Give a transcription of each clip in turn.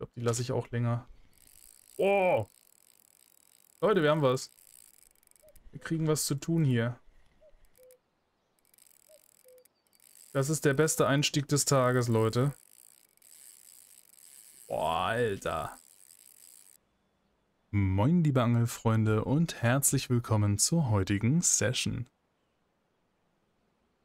glaube, die lasse ich auch länger. Oh! Leute, wir haben was. Wir kriegen was zu tun hier. Das ist der beste Einstieg des Tages, Leute. Boah, Alter. Moin, liebe Angelfreunde und herzlich willkommen zur heutigen Session.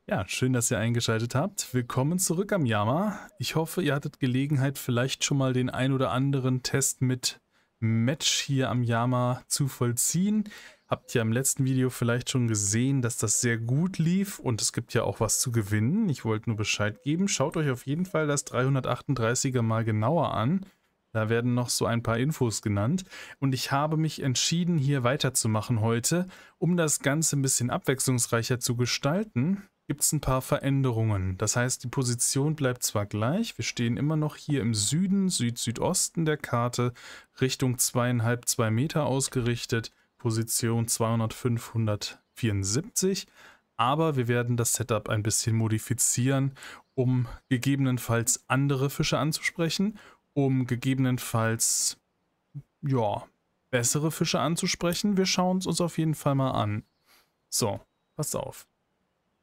Ja, schön, dass ihr eingeschaltet habt. Willkommen zurück am Yama. Ich hoffe, ihr hattet Gelegenheit, vielleicht schon mal den ein oder anderen Test mit Match hier am Yama zu vollziehen. Habt ihr im letzten Video vielleicht schon gesehen, dass das sehr gut lief und es gibt ja auch was zu gewinnen. Ich wollte nur Bescheid geben. Schaut euch auf jeden Fall das 338er mal genauer an. Da werden noch so ein paar Infos genannt. Und ich habe mich entschieden, hier weiterzumachen heute, um das Ganze ein bisschen abwechslungsreicher zu gestalten gibt es ein paar Veränderungen. Das heißt, die Position bleibt zwar gleich, wir stehen immer noch hier im Süden, Süd-Südosten der Karte, Richtung zweieinhalb, zwei Meter ausgerichtet, Position 200, aber wir werden das Setup ein bisschen modifizieren, um gegebenenfalls andere Fische anzusprechen, um gegebenenfalls, ja, bessere Fische anzusprechen. Wir schauen es uns auf jeden Fall mal an. So, pass auf.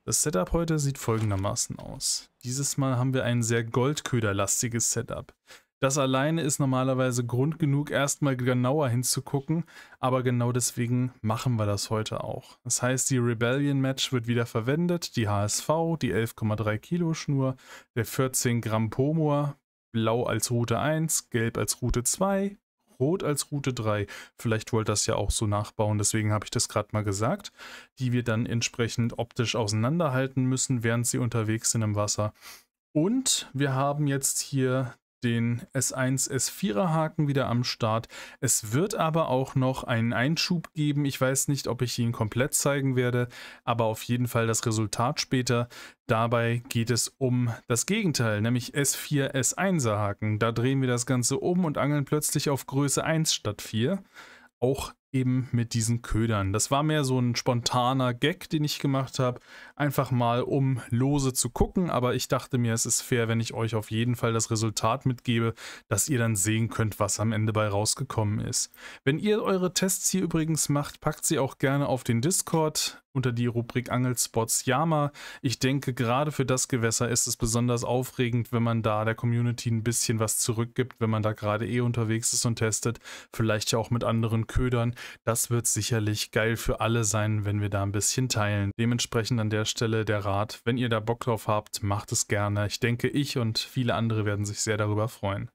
Das Setup heute sieht folgendermaßen aus. Dieses Mal haben wir ein sehr goldköderlastiges Setup. Das alleine ist normalerweise Grund genug, erstmal genauer hinzugucken, aber genau deswegen machen wir das heute auch. Das heißt, die Rebellion Match wird wieder verwendet, die HSV, die 11,3 Kilo Schnur, der 14 Gramm Pomor, blau als Route 1, gelb als Route 2, Rot als Route 3. Vielleicht wollt das ja auch so nachbauen, deswegen habe ich das gerade mal gesagt, die wir dann entsprechend optisch auseinanderhalten müssen, während sie unterwegs sind im Wasser. Und wir haben jetzt hier den S1, S4er Haken wieder am Start. Es wird aber auch noch einen Einschub geben. Ich weiß nicht, ob ich ihn komplett zeigen werde, aber auf jeden Fall das Resultat später. Dabei geht es um das Gegenteil, nämlich S4, S1er Haken. Da drehen wir das Ganze um und angeln plötzlich auf Größe 1 statt 4. Auch eben mit diesen Ködern. Das war mehr so ein spontaner Gag, den ich gemacht habe, einfach mal um lose zu gucken, aber ich dachte mir, es ist fair, wenn ich euch auf jeden Fall das Resultat mitgebe, dass ihr dann sehen könnt, was am Ende bei rausgekommen ist. Wenn ihr eure Tests hier übrigens macht, packt sie auch gerne auf den Discord unter die Rubrik Angelspots Yama. Ich denke, gerade für das Gewässer ist es besonders aufregend, wenn man da der Community ein bisschen was zurückgibt, wenn man da gerade eh unterwegs ist und testet, vielleicht ja auch mit anderen Ködern. Das wird sicherlich geil für alle sein, wenn wir da ein bisschen teilen. Dementsprechend an der Stelle der Rat, wenn ihr da Bock drauf habt, macht es gerne. Ich denke, ich und viele andere werden sich sehr darüber freuen.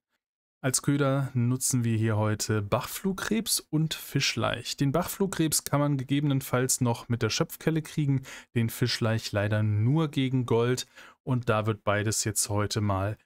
Als Köder nutzen wir hier heute Bachflugkrebs und Fischleich. Den Bachflugkrebs kann man gegebenenfalls noch mit der Schöpfkelle kriegen, den Fischleich leider nur gegen Gold und da wird beides jetzt heute mal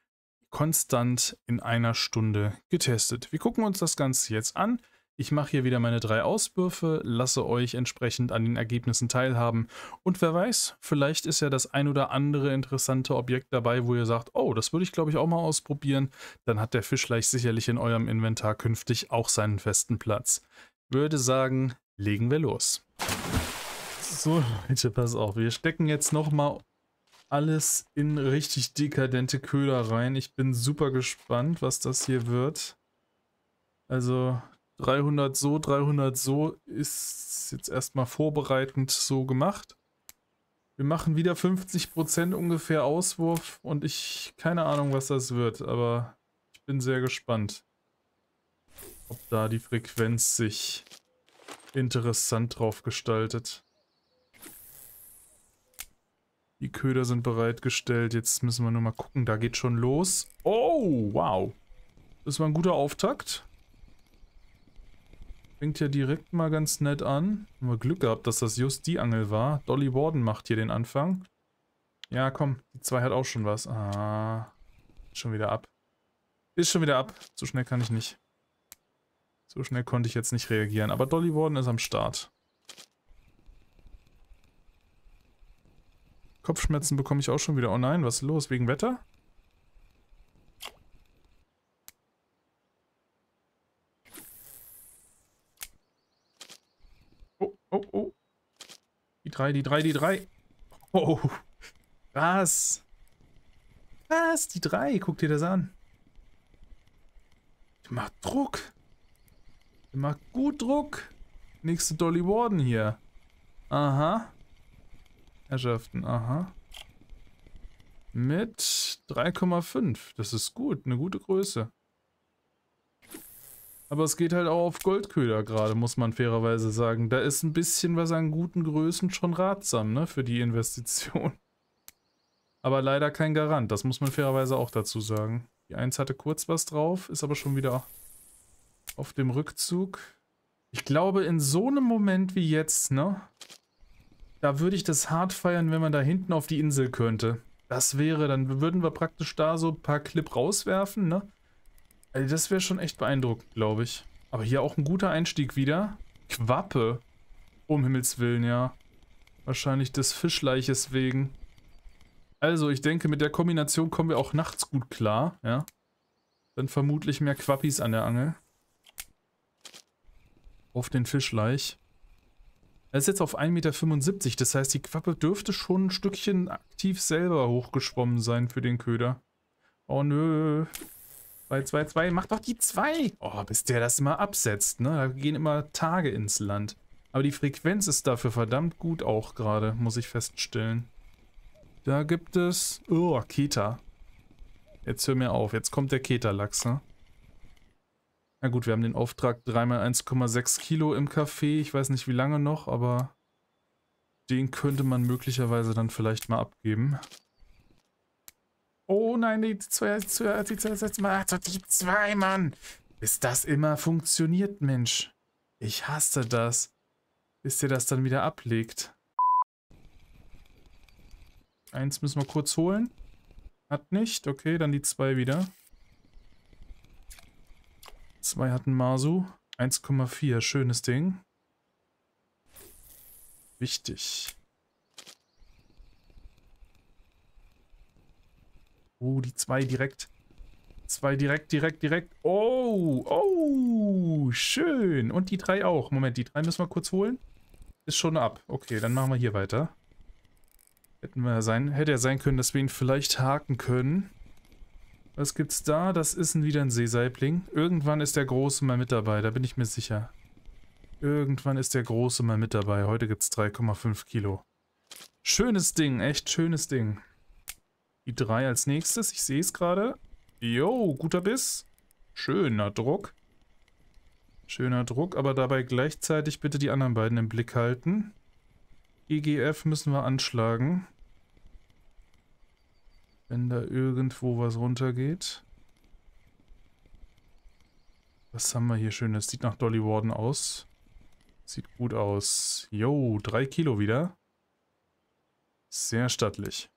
konstant in einer Stunde getestet. Wir gucken uns das Ganze jetzt an ich mache hier wieder meine drei Auswürfe, lasse euch entsprechend an den Ergebnissen teilhaben. Und wer weiß, vielleicht ist ja das ein oder andere interessante Objekt dabei, wo ihr sagt, oh, das würde ich glaube ich auch mal ausprobieren. Dann hat der Fischleich sicherlich in eurem Inventar künftig auch seinen festen Platz. Würde sagen, legen wir los. So, Leute, pass auf. Wir stecken jetzt nochmal alles in richtig dekadente Köder rein. Ich bin super gespannt, was das hier wird. Also, 300 so, 300 so ist jetzt erstmal vorbereitend so gemacht. Wir machen wieder 50% ungefähr Auswurf und ich, keine Ahnung, was das wird, aber ich bin sehr gespannt, ob da die Frequenz sich interessant drauf gestaltet. Die Köder sind bereitgestellt, jetzt müssen wir nur mal gucken, da geht schon los. Oh, wow. Das war ein guter Auftakt. Fängt ja direkt mal ganz nett an. Haben wir Glück gehabt, dass das just die Angel war. Dolly Warden macht hier den Anfang. Ja, komm. Die zwei hat auch schon was. Ah. Schon wieder ab. Ist schon wieder ab. So schnell kann ich nicht. So schnell konnte ich jetzt nicht reagieren. Aber Dolly Warden ist am Start. Kopfschmerzen bekomme ich auch schon wieder. Oh nein, was ist los? Wegen Wetter? Die drei, die 3, die 3. Oh. krass. Was? Die 3. Guck dir das an. Die macht Druck. Die macht gut Druck. Nächste Dolly Warden hier. Aha. Herrschaften, aha. Mit 3,5. Das ist gut. Eine gute Größe. Aber es geht halt auch auf Goldköder gerade, muss man fairerweise sagen. Da ist ein bisschen was an guten Größen schon ratsam, ne, für die Investition. Aber leider kein Garant, das muss man fairerweise auch dazu sagen. Die 1 hatte kurz was drauf, ist aber schon wieder auf dem Rückzug. Ich glaube, in so einem Moment wie jetzt, ne, da würde ich das hart feiern, wenn man da hinten auf die Insel könnte. Das wäre, dann würden wir praktisch da so ein paar Clip rauswerfen, ne? Also das wäre schon echt beeindruckend, glaube ich. Aber hier auch ein guter Einstieg wieder. Quappe. Um Himmels Willen, ja. Wahrscheinlich des Fischleiches wegen. Also, ich denke, mit der Kombination kommen wir auch nachts gut klar, ja. Dann vermutlich mehr Quappis an der Angel. Auf den Fischleich. Er ist jetzt auf 1,75 Meter, das heißt, die Quappe dürfte schon ein Stückchen aktiv selber hochgeschwommen sein für den Köder. Oh nö. 2, 2, 2. Mach doch die 2. Oh, bis der das immer absetzt, ne? Da gehen immer Tage ins Land. Aber die Frequenz ist dafür verdammt gut auch gerade, muss ich feststellen. Da gibt es... Oh, Keta. Jetzt hör mir auf. Jetzt kommt der Keta-Lachs, ne? Na gut, wir haben den Auftrag 3 x 1,6 Kilo im Café. Ich weiß nicht, wie lange noch, aber... Den könnte man möglicherweise dann vielleicht mal abgeben. Oh nein, die zwei, die zwei, die zwei, Die zwei, Mann. Bis das immer funktioniert, Mensch. Ich hasse das. Bis dir das dann wieder ablegt. Eins müssen wir kurz holen. Hat nicht. Okay, dann die zwei wieder. Zwei hatten Masu. 1,4. Schönes Ding. Wichtig. Wichtig. Oh, die zwei direkt. Zwei direkt, direkt, direkt. Oh, oh, schön. Und die drei auch. Moment, die drei müssen wir kurz holen. Ist schon ab. Okay, dann machen wir hier weiter. Hätten wir sein, hätte ja sein können, dass wir ihn vielleicht haken können. Was gibt's da? Das ist wieder ein Seesaibling. Irgendwann ist der Große mal mit dabei, da bin ich mir sicher. Irgendwann ist der Große mal mit dabei. Heute gibt's 3,5 Kilo. Schönes Ding, echt schönes Ding. Die drei als nächstes. Ich sehe es gerade. Jo, guter Biss. Schöner Druck. Schöner Druck, aber dabei gleichzeitig bitte die anderen beiden im Blick halten. EGF müssen wir anschlagen. Wenn da irgendwo was runtergeht. Was haben wir hier Schönes? Sieht nach Dolly Warden aus. Sieht gut aus. Jo, drei Kilo wieder. Sehr stattlich.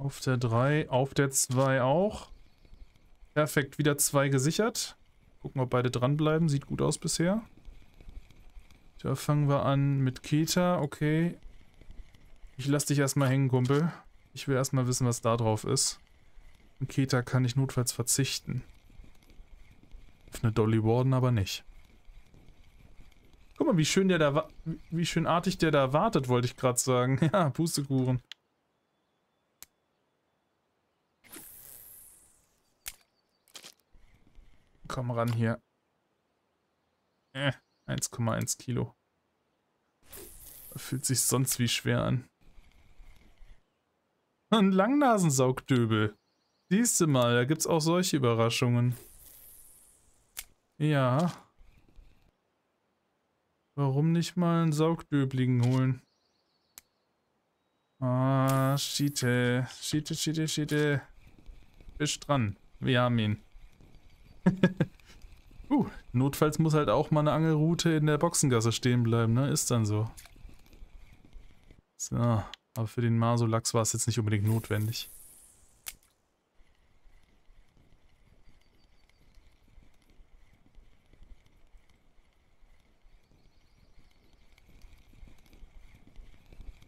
Auf der 3, auf der 2 auch. Perfekt, wieder 2 gesichert. Gucken, ob beide dranbleiben. Sieht gut aus bisher. Da fangen wir an mit Keta. Okay. Ich lass dich erstmal hängen, Kumpel. Ich will erstmal wissen, was da drauf ist. Und Keta kann ich notfalls verzichten. Auf eine Dolly Warden aber nicht. Guck mal, wie schön der da wie schönartig der da wartet, wollte ich gerade sagen. Ja, Pustekuchen. Komm ran hier. Äh, 1,1 Kilo. Fühlt sich sonst wie schwer an. Ein Langnasensaugdöbel. Siehst du mal, da gibt's auch solche Überraschungen. Ja. Warum nicht mal einen Saugdöbligen holen? Ah, Schiete. Schiete, Schiete, Schiete. Bist dran. Wir haben ihn. uh, notfalls muss halt auch mal eine Angelroute in der Boxengasse stehen bleiben, ne? Ist dann so. So, aber für den maso war es jetzt nicht unbedingt notwendig.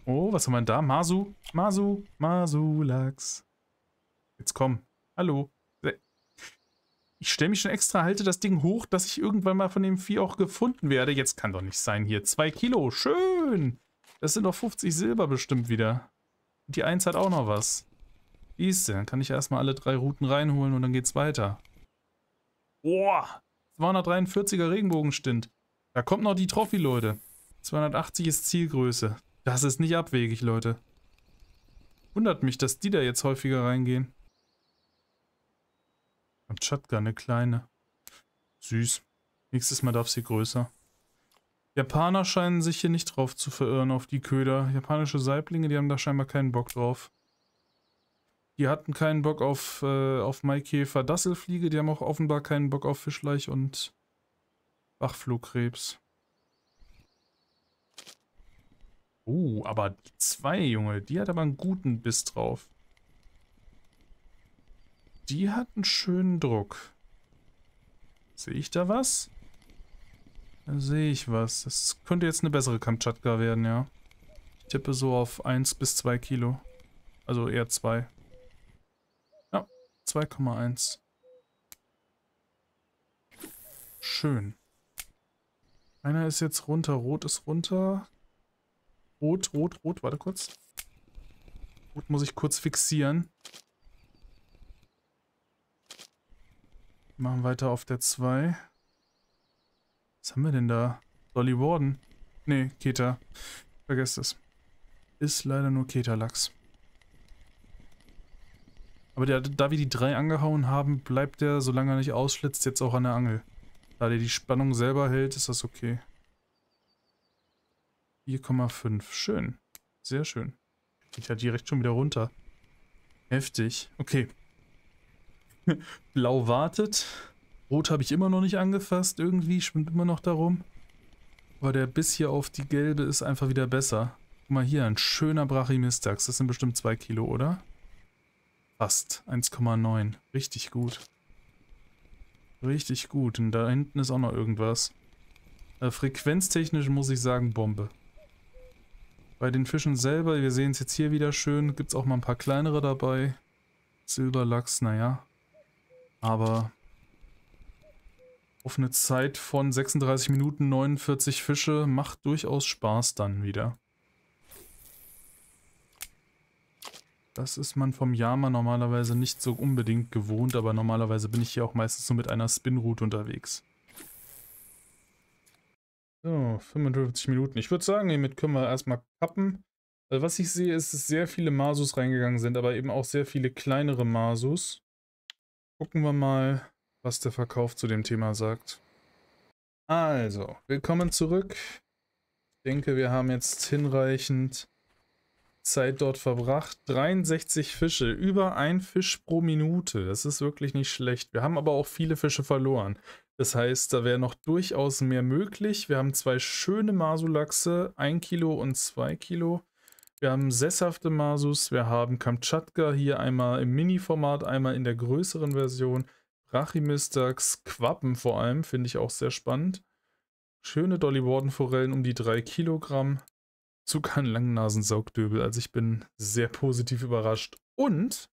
Oh, was haben wir denn da? Masu, Masu, Masu-Lachs. Jetzt komm. Hallo. Ich stelle mich schon extra, halte das Ding hoch, dass ich irgendwann mal von dem Vieh auch gefunden werde. Jetzt kann doch nicht sein hier. Zwei Kilo, schön. Das sind doch 50 Silber bestimmt wieder. die Eins hat auch noch was. Siehste, dann kann ich erstmal alle drei Routen reinholen und dann geht's weiter. Boah, 243er Regenbogenstint. Da kommt noch die Trophy, Leute. 280 ist Zielgröße. Das ist nicht abwegig, Leute. Wundert mich, dass die da jetzt häufiger reingehen. Hat Shotgun, eine kleine. Süß. Nächstes Mal darf sie größer. Japaner scheinen sich hier nicht drauf zu verirren auf die Köder. Japanische Saiblinge, die haben da scheinbar keinen Bock drauf. Die hatten keinen Bock auf, äh, auf Maikäfer Dasselfliege, die haben auch offenbar keinen Bock auf Fischleich und Bachflugkrebs. Oh, uh, aber die zwei, Junge, die hat aber einen guten Biss drauf. Die hat einen schönen Druck. Sehe ich da was? Da sehe ich was. Das könnte jetzt eine bessere Kamtschatka werden, ja. Ich tippe so auf 1 bis 2 Kilo. Also eher 2. Ja, 2,1. Schön. Einer ist jetzt runter. Rot ist runter. Rot, rot, rot. Warte kurz. Rot muss ich kurz fixieren. Machen weiter auf der 2. Was haben wir denn da? Dolly Warden. Nee, Keta. Vergesst es. Ist leider nur Keta-Lachs. Aber der, da wir die drei angehauen haben, bleibt der, solange er nicht ausschlitzt, jetzt auch an der Angel. Da der die Spannung selber hält, ist das okay. 4,5. Schön. Sehr schön. Geht ja direkt schon wieder runter. Heftig. Okay. Blau wartet. Rot habe ich immer noch nicht angefasst irgendwie, schwimmt immer noch darum. Aber der Biss hier auf die gelbe ist einfach wieder besser. Guck mal hier, ein schöner Brachymistax. Das sind bestimmt 2 Kilo, oder? Fast. 1,9. Richtig gut. Richtig gut. Und da hinten ist auch noch irgendwas. Äh, frequenztechnisch muss ich sagen, Bombe. Bei den Fischen selber, wir sehen es jetzt hier wieder schön, gibt es auch mal ein paar kleinere dabei. Silberlachs, naja. Aber auf eine Zeit von 36 Minuten 49 Fische macht durchaus Spaß dann wieder. Das ist man vom Yama normalerweise nicht so unbedingt gewohnt, aber normalerweise bin ich hier auch meistens nur mit einer Spinroute unterwegs. So, 55 Minuten. Ich würde sagen, hiermit können wir erstmal kappen. Äh, was ich sehe, ist, dass sehr viele Masus reingegangen sind, aber eben auch sehr viele kleinere Masus. Gucken wir mal, was der Verkauf zu dem Thema sagt. Also, willkommen zurück. Ich denke, wir haben jetzt hinreichend Zeit dort verbracht. 63 Fische, über ein Fisch pro Minute. Das ist wirklich nicht schlecht. Wir haben aber auch viele Fische verloren. Das heißt, da wäre noch durchaus mehr möglich. Wir haben zwei schöne Masulachse, 1 Kilo und 2 Kilo. Wir haben sesshafte Masus, wir haben Kamtschatka hier einmal im Mini-Format, einmal in der größeren Version. Brachimistax, Quappen vor allem, finde ich auch sehr spannend. Schöne Dolly Warden Forellen um die 3 Kilogramm. Zu ein Langnasensaugdöbel, also ich bin sehr positiv überrascht. Und,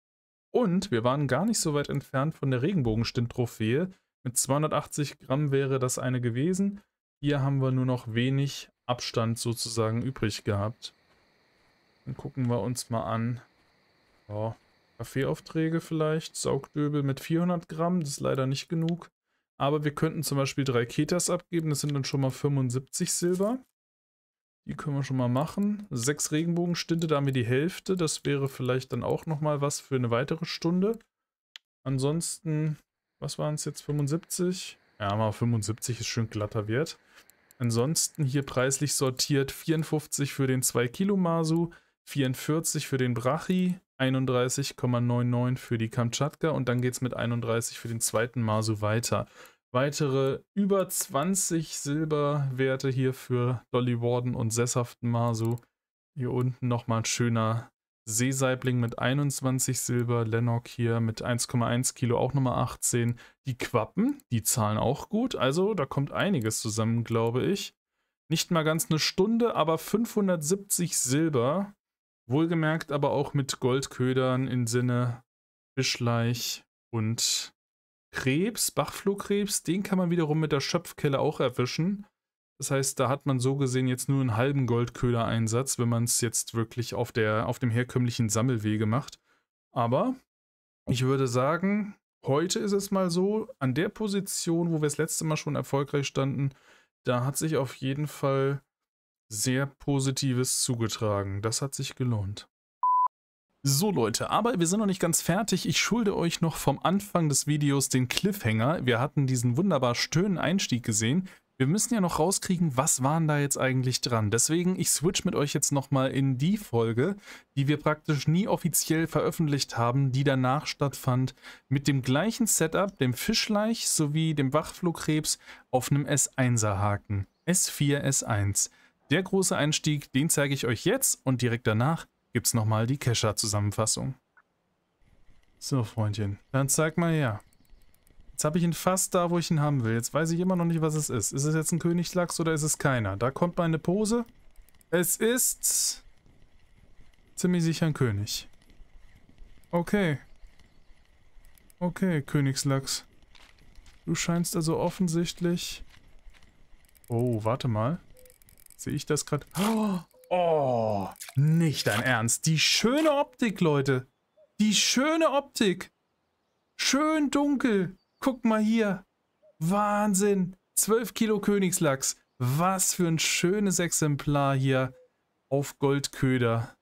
und wir waren gar nicht so weit entfernt von der Regenbogenstint-Trophäe. Mit 280 Gramm wäre das eine gewesen. Hier haben wir nur noch wenig Abstand sozusagen übrig gehabt. Dann gucken wir uns mal an. Oh, Kaffeeaufträge vielleicht. Saugdöbel mit 400 Gramm. Das ist leider nicht genug. Aber wir könnten zum Beispiel drei Ketas abgeben. Das sind dann schon mal 75 Silber. Die können wir schon mal machen. Sechs Regenbogenstinte, da haben wir die Hälfte. Das wäre vielleicht dann auch nochmal was für eine weitere Stunde. Ansonsten, was waren es jetzt? 75? Ja, mal 75 ist schön glatter Wert. Ansonsten hier preislich sortiert 54 für den 2 Kilo Masu, 44 für den Brachi, 31,99 für die Kamtschatka und dann geht es mit 31 für den zweiten Masu weiter. Weitere über 20 Silberwerte hier für Dolly Warden und sesshaften Masu. Hier unten nochmal ein schöner Seesaibling mit 21 Silber, Lennox hier mit 1,1 Kilo auch nochmal 18. Die Quappen, die zahlen auch gut, also da kommt einiges zusammen, glaube ich. Nicht mal ganz eine Stunde, aber 570 Silber Wohlgemerkt aber auch mit Goldködern im Sinne Fischleich und Krebs, Bachflohkrebs, den kann man wiederum mit der Schöpfkelle auch erwischen. Das heißt, da hat man so gesehen jetzt nur einen halben Goldköder-Einsatz, wenn man es jetzt wirklich auf, der, auf dem herkömmlichen Sammelwege macht. Aber ich würde sagen, heute ist es mal so, an der Position, wo wir das letzte Mal schon erfolgreich standen, da hat sich auf jeden Fall sehr Positives zugetragen. Das hat sich gelohnt. So Leute, aber wir sind noch nicht ganz fertig. Ich schulde euch noch vom Anfang des Videos den Cliffhanger. Wir hatten diesen wunderbar schönen Einstieg gesehen. Wir müssen ja noch rauskriegen, was waren da jetzt eigentlich dran. Deswegen, ich switch mit euch jetzt nochmal in die Folge, die wir praktisch nie offiziell veröffentlicht haben, die danach stattfand, mit dem gleichen Setup, dem Fischleich sowie dem Wachflugkrebs auf einem S1er Haken. S4, S1. Der große Einstieg, den zeige ich euch jetzt und direkt danach gibt es nochmal die kescher zusammenfassung So, Freundchen, dann zeig mal her. Jetzt habe ich ihn fast da, wo ich ihn haben will. Jetzt weiß ich immer noch nicht, was es ist. Ist es jetzt ein Königslachs oder ist es keiner? Da kommt meine Pose. Es ist... Ziemlich sicher ein König. Okay. Okay, Königslachs. Du scheinst also offensichtlich... Oh, warte mal. Sehe ich das gerade? Oh, nicht dein Ernst. Die schöne Optik, Leute. Die schöne Optik. Schön dunkel. Guck mal hier. Wahnsinn. 12 Kilo Königslachs. Was für ein schönes Exemplar hier auf Goldköder.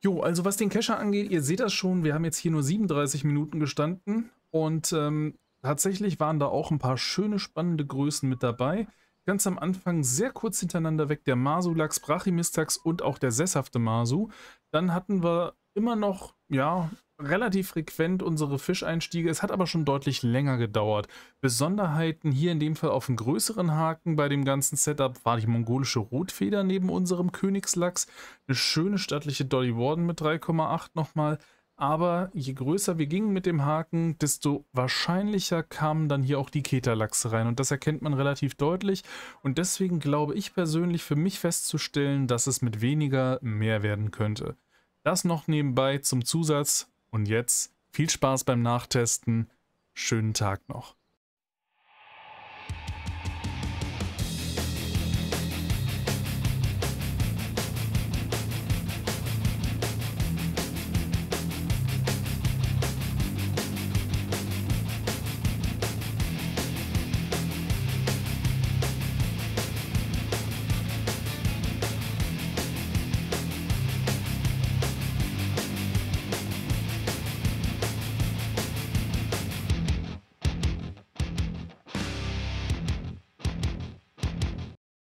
Jo, also was den Kescher angeht, ihr seht das schon, wir haben jetzt hier nur 37 Minuten gestanden und ähm, tatsächlich waren da auch ein paar schöne, spannende Größen mit dabei ganz am Anfang sehr kurz hintereinander weg der Masulachs, Brachimistax und auch der sesshafte Masu. Dann hatten wir immer noch, ja, relativ frequent unsere Fischeinstiege. Es hat aber schon deutlich länger gedauert. Besonderheiten hier in dem Fall auf dem größeren Haken bei dem ganzen Setup war die mongolische Rotfeder neben unserem Königslachs. Eine schöne stattliche Dolly Warden mit 3,8 nochmal. Aber je größer wir gingen mit dem Haken, desto wahrscheinlicher kamen dann hier auch die Keterlachse rein. Und das erkennt man relativ deutlich. Und deswegen glaube ich persönlich für mich festzustellen, dass es mit weniger mehr werden könnte. Das noch nebenbei zum Zusatz. Und jetzt viel Spaß beim Nachtesten. Schönen Tag noch.